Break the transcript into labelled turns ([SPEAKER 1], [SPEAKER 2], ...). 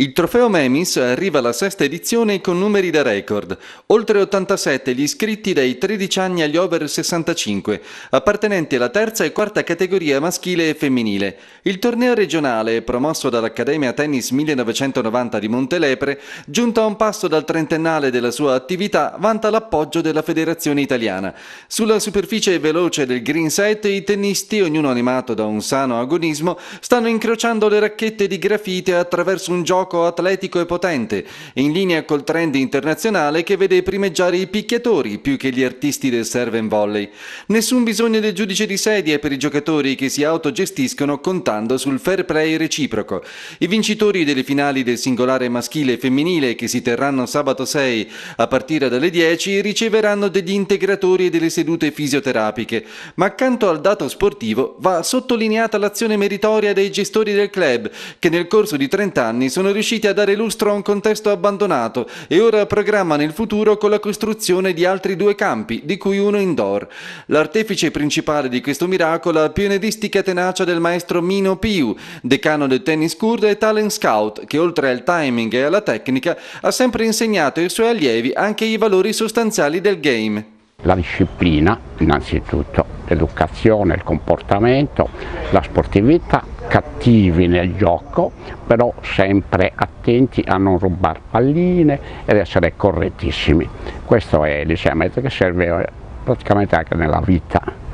[SPEAKER 1] Il trofeo Memis arriva alla sesta edizione con numeri da record, oltre 87 gli iscritti dai 13 anni agli over 65, appartenenti alla terza e quarta categoria maschile e femminile. Il torneo regionale, promosso dall'Accademia Tennis 1990 di Montelepre, giunto a un passo dal trentennale della sua attività, vanta l'appoggio della Federazione Italiana. Sulla superficie veloce del green set i tennisti, ognuno animato da un sano agonismo, stanno incrociando le racchette di grafite attraverso un gioco gioco atletico e potente, in linea col trend internazionale che vede primeggiare i picchiatori più che gli artisti del serve and volley. Nessun bisogno del giudice di sedia per i giocatori che si autogestiscono contando sul fair play reciproco. I vincitori delle finali del singolare maschile e femminile che si terranno sabato 6 a partire dalle 10 riceveranno degli integratori e delle sedute fisioterapiche, ma accanto al dato sportivo va sottolineata l'azione meritoria dei gestori del club che nel corso di 30 anni sono riusciti a dare lustro a un contesto abbandonato e ora programmano il futuro con la costruzione di altri due campi, di cui uno indoor. L'artefice principale di questo miracolo è la pionieristica tenacia del maestro Mino Piu, decano del tennis court e talent scout, che oltre al timing e alla tecnica ha sempre insegnato ai suoi allievi anche i valori sostanziali del game.
[SPEAKER 2] La disciplina, innanzitutto, l'educazione, il comportamento, la sportività, cattivi nel gioco, però sempre attenti a non rubare palline ed essere correttissimi. Questo
[SPEAKER 1] è l'esame diciamo, che serve praticamente anche nella vita.